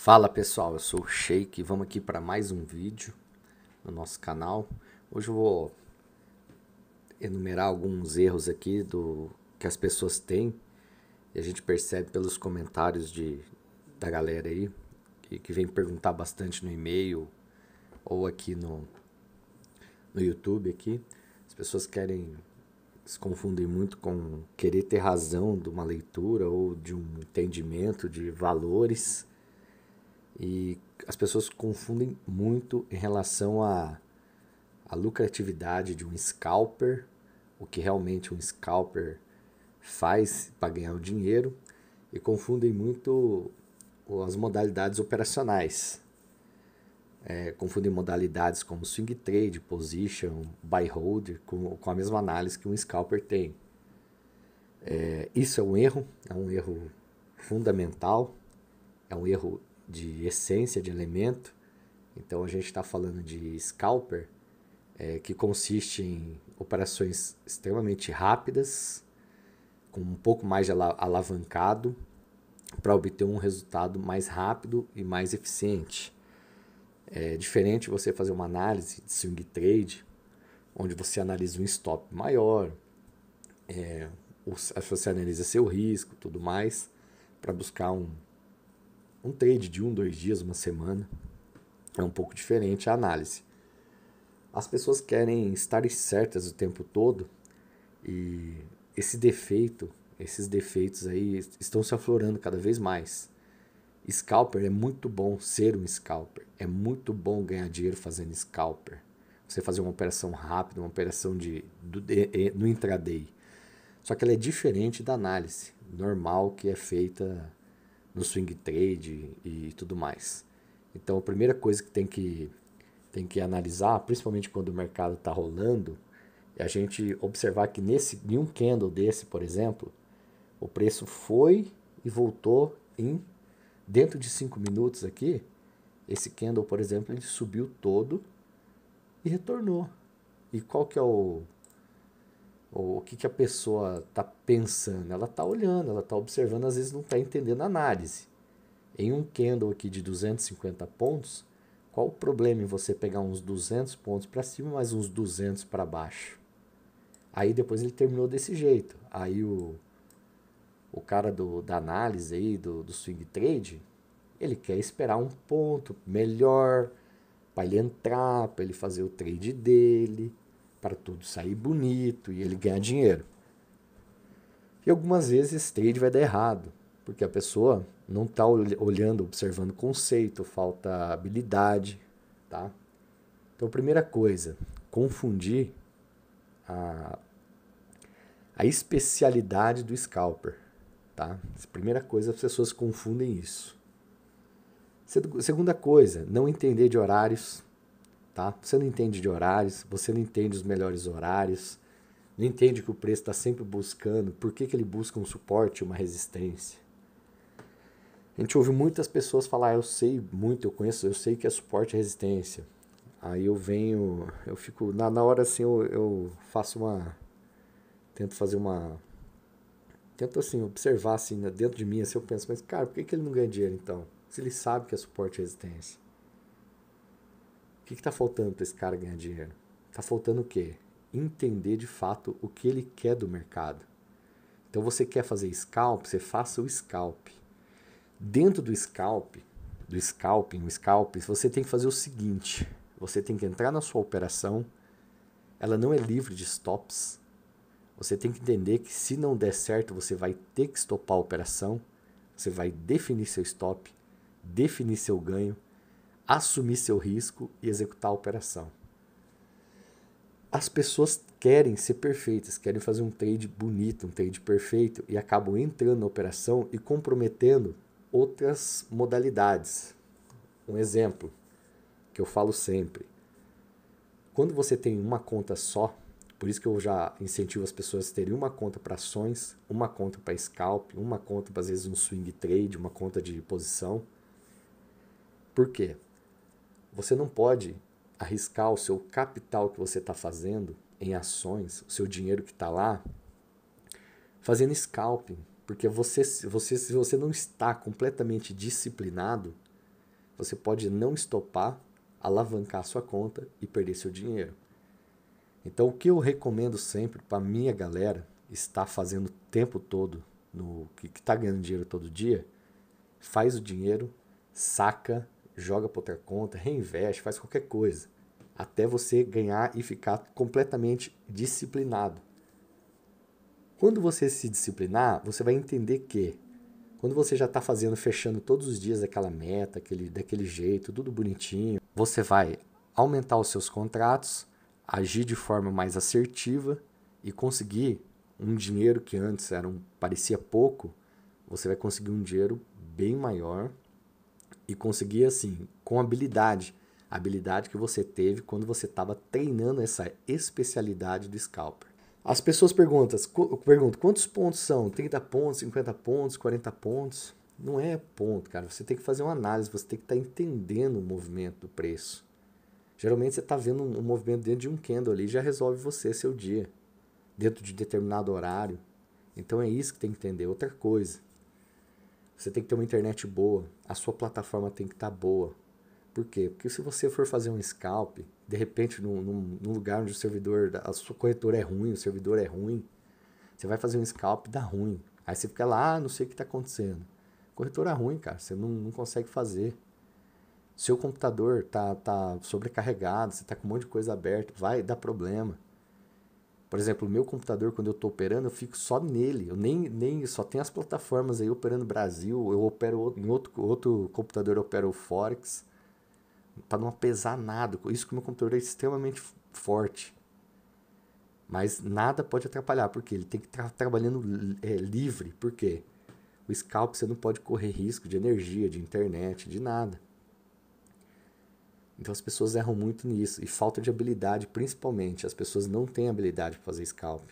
Fala pessoal, eu sou o Sheik e vamos aqui para mais um vídeo no nosso canal. Hoje eu vou enumerar alguns erros aqui do que as pessoas têm e a gente percebe pelos comentários de, da galera aí que, que vem perguntar bastante no e-mail ou aqui no, no YouTube aqui. As pessoas querem se confundem muito com querer ter razão de uma leitura ou de um entendimento de valores e as pessoas confundem muito em relação à, à lucratividade de um scalper, o que realmente um scalper faz para ganhar o dinheiro, e confundem muito as modalidades operacionais. É, confundem modalidades como swing trade, position, buy hold, com, com a mesma análise que um scalper tem. É, isso é um erro, é um erro fundamental, é um erro de essência, de elemento. Então a gente está falando de scalper, é, que consiste em operações extremamente rápidas, com um pouco mais de alavancado, para obter um resultado mais rápido e mais eficiente. É diferente você fazer uma análise de swing trade, onde você analisa um stop maior, é, você analisa seu risco tudo mais, para buscar um, um trade de um, dois dias, uma semana. É um pouco diferente a análise. As pessoas querem estar certas o tempo todo e esse defeito, esses defeitos aí estão se aflorando cada vez mais. Scalper é muito bom ser um scalper, é muito bom ganhar dinheiro fazendo scalper. Você fazer uma operação rápida, uma operação de, do, de no intraday. Só que ela é diferente da análise normal que é feita no swing trade e tudo mais. Então, a primeira coisa que tem que, tem que analisar, principalmente quando o mercado está rolando, é a gente observar que nesse em um candle desse, por exemplo, o preço foi e voltou em dentro de 5 minutos aqui, esse candle, por exemplo, ele subiu todo e retornou. E qual que é o o que, que a pessoa está pensando. Ela está olhando, ela está observando, às vezes não está entendendo a análise. Em um candle aqui de 250 pontos, qual o problema em você pegar uns 200 pontos para cima mais uns 200 para baixo? Aí depois ele terminou desse jeito. Aí o, o cara do, da análise aí, do, do swing trade, ele quer esperar um ponto melhor para ele entrar, para ele fazer o trade dele para tudo sair bonito e ele ganhar dinheiro. E algumas vezes trade vai dar errado, porque a pessoa não está olhando, observando conceito, falta habilidade, tá? Então, primeira coisa, confundir a, a especialidade do scalper, tá? Primeira coisa, as pessoas confundem isso. Segunda coisa, não entender de horários, tá? Você não entende de horários, você não entende os melhores horários, não entende que o preço está sempre buscando, por que, que ele busca um suporte, uma resistência. A gente ouve muitas pessoas falar, ah, eu sei muito, eu conheço, eu sei que é suporte e resistência. Aí eu venho, eu fico, na, na hora assim, eu, eu faço uma, tento fazer uma, tento assim, observar assim, né, dentro de mim, assim, eu penso, mas cara, por que, que ele não ganha dinheiro então? Se ele sabe que é suporte e resistência que está faltando para esse cara ganhar dinheiro? Está faltando o quê? Entender de fato o que ele quer do mercado. Então você quer fazer scalp, você faça o scalp. Dentro do scalp, do scalping, o scalp, você tem que fazer o seguinte: você tem que entrar na sua operação, ela não é livre de stops. Você tem que entender que se não der certo, você vai ter que stopar a operação, você vai definir seu stop, definir seu ganho assumir seu risco e executar a operação. As pessoas querem ser perfeitas, querem fazer um trade bonito, um trade perfeito e acabam entrando na operação e comprometendo outras modalidades. Um exemplo que eu falo sempre: quando você tem uma conta só, por isso que eu já incentivo as pessoas a terem uma conta para ações, uma conta para scalp, uma conta para às vezes um swing trade, uma conta de posição. Por quê? Você não pode arriscar o seu capital que você está fazendo em ações, o seu dinheiro que está lá, fazendo scalping. Porque você, você, se você não está completamente disciplinado, você pode não estopar, alavancar sua conta e perder seu dinheiro. Então, o que eu recomendo sempre para minha galera está fazendo o tempo todo, no que está ganhando dinheiro todo dia, faz o dinheiro, saca joga para outra conta, reinveste, faz qualquer coisa, até você ganhar e ficar completamente disciplinado. Quando você se disciplinar, você vai entender que quando você já está fazendo, fechando todos os dias aquela meta, aquele, daquele jeito, tudo bonitinho, você vai aumentar os seus contratos, agir de forma mais assertiva e conseguir um dinheiro que antes era um, parecia pouco, você vai conseguir um dinheiro bem maior e conseguir assim, com habilidade, habilidade que você teve quando você estava treinando essa especialidade do scalper. As pessoas perguntam, perguntam quantos pontos são? 30 pontos, 50 pontos, 40 pontos? Não é ponto, cara. Você tem que fazer uma análise, você tem que estar tá entendendo o movimento do preço. Geralmente você está vendo um movimento dentro de um candle ali já resolve você seu dia, dentro de determinado horário. Então é isso que tem que entender. Outra coisa, você tem que ter uma internet boa, a sua plataforma tem que estar tá boa. Por quê? Porque se você for fazer um scalp, de repente, num, num, num lugar onde o servidor, a sua corretora é ruim, o servidor é ruim, você vai fazer um scalp e dá ruim. Aí você fica lá, ah, não sei o que está acontecendo. Corretora ruim, cara, você não, não consegue fazer. Seu computador tá, tá sobrecarregado, você está com um monte de coisa aberta, vai dar problema. Por exemplo, o meu computador, quando eu estou operando, eu fico só nele. Eu nem, nem só tem as plataformas aí operando Brasil, eu opero em outro, outro computador, eu opero o Forex, para não pesar nada. Isso que o meu computador é extremamente forte. Mas nada pode atrapalhar, porque ele tem que estar trabalhando é, livre. Por quê? O scalp você não pode correr risco de energia, de internet, de nada. Então as pessoas erram muito nisso. E falta de habilidade, principalmente. As pessoas não têm habilidade para fazer scalp.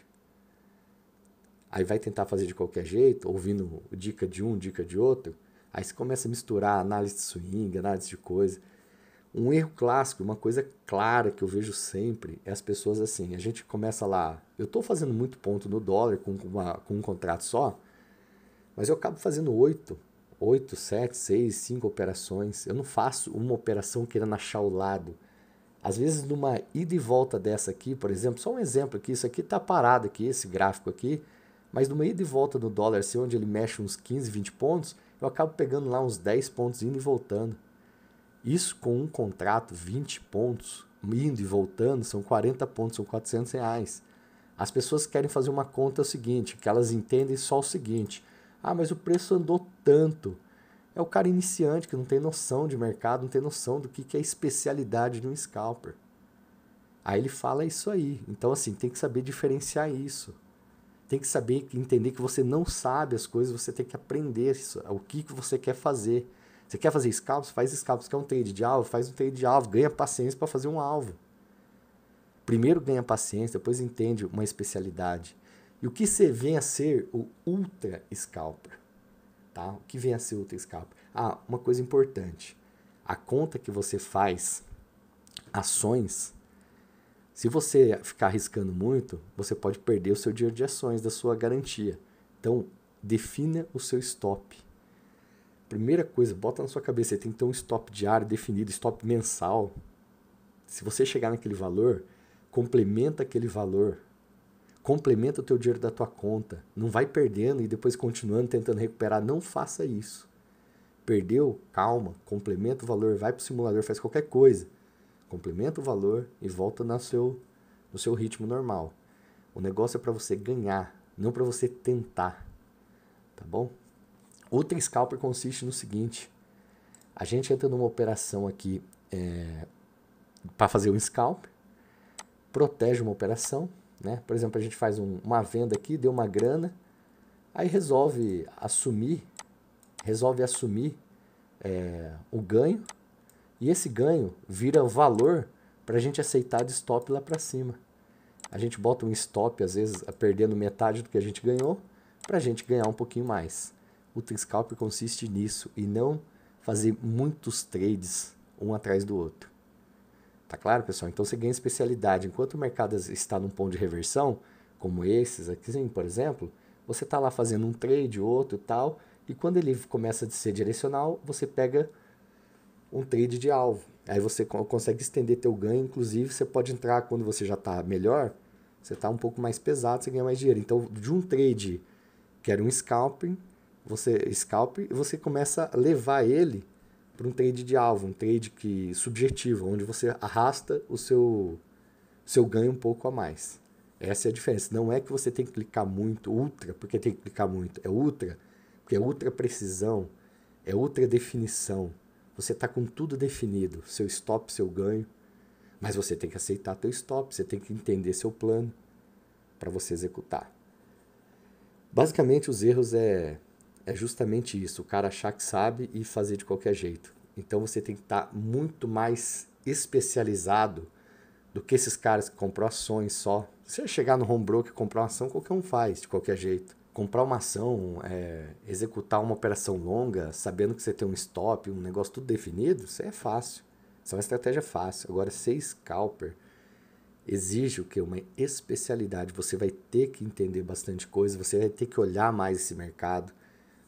Aí vai tentar fazer de qualquer jeito, ouvindo dica de um, dica de outro. Aí você começa a misturar análise de swing, análise de coisa. Um erro clássico, uma coisa clara que eu vejo sempre é as pessoas assim. A gente começa lá, eu estou fazendo muito ponto no dólar com, uma, com um contrato só, mas eu acabo fazendo oito 8, 7, 6, 5 operações. Eu não faço uma operação querendo achar o lado. Às vezes, numa ida e volta dessa aqui, por exemplo, só um exemplo aqui, isso aqui está parado aqui, esse gráfico aqui, mas numa ida e volta do dólar, assim, onde ele mexe uns 15, 20 pontos, eu acabo pegando lá uns 10 pontos indo e voltando. Isso com um contrato, 20 pontos, indo e voltando, são 40 pontos, são 400 reais. As pessoas querem fazer uma conta é o seguinte, que elas entendem só o seguinte, ah, mas o preço andou tanto. É o cara iniciante que não tem noção de mercado, não tem noção do que, que é a especialidade de um scalper. Aí ele fala isso aí. Então, assim, tem que saber diferenciar isso. Tem que saber, entender que você não sabe as coisas, você tem que aprender isso, o que, que você quer fazer. Você quer fazer scalps? Faz scalps. Quer é um trade de alvo? Faz um trade de alvo. Ganha paciência para fazer um alvo. Primeiro ganha paciência, depois entende uma especialidade. E o que você vem a ser o ultra scalper? Tá? O que vem a ser ultra scalper? Ah, uma coisa importante. A conta que você faz ações, se você ficar arriscando muito, você pode perder o seu dinheiro de ações, da sua garantia. Então, defina o seu stop. Primeira coisa, bota na sua cabeça, você tem que ter um stop diário definido, stop mensal. Se você chegar naquele valor, complementa aquele valor complementa o teu dinheiro da tua conta. Não vai perdendo e depois continuando tentando recuperar. Não faça isso. Perdeu? Calma, complementa o valor, vai para o simulador, faz qualquer coisa. Complementa o valor e volta no seu, no seu ritmo normal. O negócio é para você ganhar, não para você tentar. Tá bom? Outra scalper consiste no seguinte: a gente entra numa operação aqui é, para fazer um scalper, protege uma operação, né? Por exemplo, a gente faz um, uma venda aqui, deu uma grana, aí resolve assumir, resolve assumir é, o ganho, e esse ganho vira valor para a gente aceitar de stop lá para cima. A gente bota um stop, às vezes, perdendo metade do que a gente ganhou, para a gente ganhar um pouquinho mais. O Triscalp consiste nisso e não fazer muitos trades um atrás do outro. Tá claro, pessoal? Então você ganha especialidade. Enquanto o mercado está num ponto de reversão, como esses aqui, por exemplo, você está lá fazendo um trade, outro tal, e quando ele começa a ser direcional, você pega um trade de alvo. Aí você consegue estender teu ganho, inclusive você pode entrar quando você já está melhor, você está um pouco mais pesado, você ganha mais dinheiro. Então, de um trade que era um scalping, você scalp e você começa a levar ele para um trade de alvo, um trade que subjetivo, onde você arrasta o seu seu ganho um pouco a mais. Essa é a diferença. Não é que você tem que clicar muito ultra, porque tem que clicar muito, é ultra, porque é ultra precisão, é ultra definição. Você está com tudo definido, seu stop, seu ganho, mas você tem que aceitar teu stop, você tem que entender seu plano para você executar. Basicamente os erros é é justamente isso, o cara achar que sabe e fazer de qualquer jeito. Então você tem que estar tá muito mais especializado do que esses caras que compram ações só. Se você chegar no home broker e comprar uma ação, qualquer um faz, de qualquer jeito. Comprar uma ação, é, executar uma operação longa, sabendo que você tem um stop, um negócio tudo definido, isso é fácil. Isso é uma estratégia fácil. Agora, ser scalper exige o que? Uma especialidade. Você vai ter que entender bastante coisa, você vai ter que olhar mais esse mercado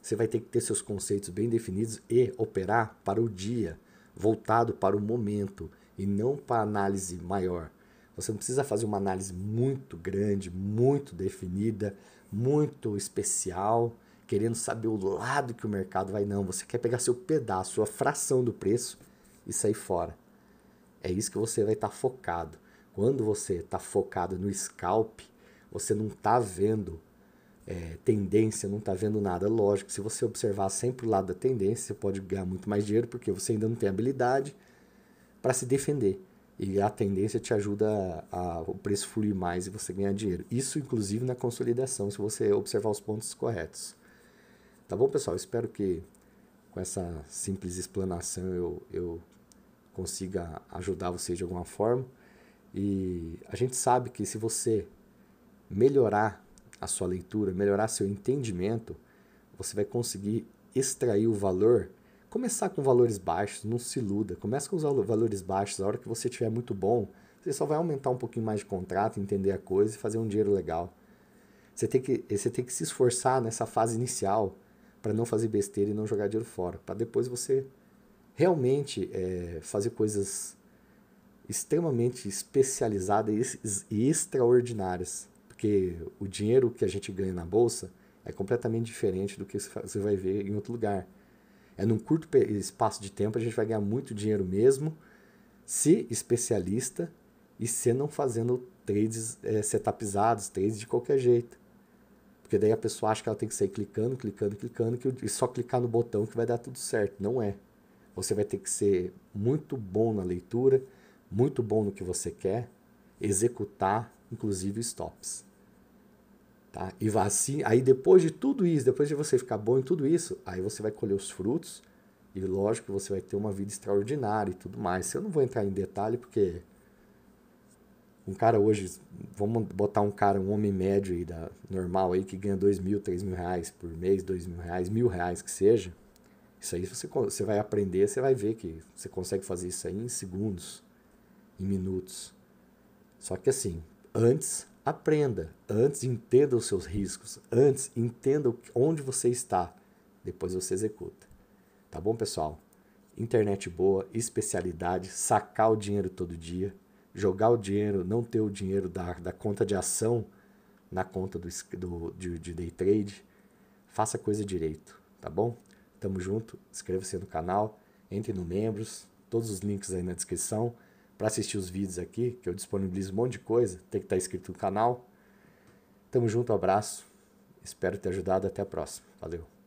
você vai ter que ter seus conceitos bem definidos e operar para o dia, voltado para o momento e não para análise maior. Você não precisa fazer uma análise muito grande, muito definida, muito especial, querendo saber o lado que o mercado vai. Não, você quer pegar seu pedaço, sua fração do preço e sair fora. É isso que você vai estar tá focado. Quando você está focado no scalp, você não está vendo é, tendência, não está vendo nada. Lógico, se você observar sempre o lado da tendência, você pode ganhar muito mais dinheiro porque você ainda não tem habilidade para se defender. E a tendência te ajuda a, a, o preço fluir mais e você ganhar dinheiro. Isso, inclusive, na consolidação, se você observar os pontos corretos. Tá bom, pessoal? Espero que com essa simples explanação eu, eu consiga ajudar vocês de alguma forma. E a gente sabe que se você melhorar a sua leitura, melhorar seu entendimento, você vai conseguir extrair o valor. Começar com valores baixos, não se iluda. Começa com os valores baixos. A hora que você tiver muito bom, você só vai aumentar um pouquinho mais de contrato, entender a coisa e fazer um dinheiro legal. Você tem que, você tem que se esforçar nessa fase inicial para não fazer besteira e não jogar dinheiro fora. Para depois você realmente é, fazer coisas extremamente especializadas e extraordinárias porque o dinheiro que a gente ganha na bolsa é completamente diferente do que você vai ver em outro lugar. É num curto espaço de tempo a gente vai ganhar muito dinheiro mesmo, se especialista e se não fazendo trades é, setupizados, trades de qualquer jeito. Porque daí a pessoa acha que ela tem que sair clicando, clicando, clicando, que, e só clicar no botão que vai dar tudo certo. Não é. Você vai ter que ser muito bom na leitura, muito bom no que você quer, executar, inclusive stops. Tá? E assim, aí depois de tudo isso, depois de você ficar bom em tudo isso, aí você vai colher os frutos e lógico você vai ter uma vida extraordinária e tudo mais. Eu não vou entrar em detalhe porque um cara hoje, vamos botar um cara, um homem médio aí da normal aí que ganha dois mil, três mil reais por mês, dois mil reais, mil reais que seja. Isso aí você, você vai aprender, você vai ver que você consegue fazer isso aí em segundos, em minutos. Só que assim, antes Aprenda, antes entenda os seus riscos, antes entenda onde você está, depois você executa. Tá bom, pessoal? Internet boa, especialidade, sacar o dinheiro todo dia, jogar o dinheiro, não ter o dinheiro da, da conta de ação na conta do, do de, de day trade. Faça a coisa direito, tá bom? Tamo junto, inscreva-se no canal, entre no Membros, todos os links aí na descrição para assistir os vídeos aqui, que eu disponibilizo um monte de coisa, tem que estar tá inscrito no canal. Tamo junto, um abraço. Espero ter ajudado. Até a próxima. Valeu.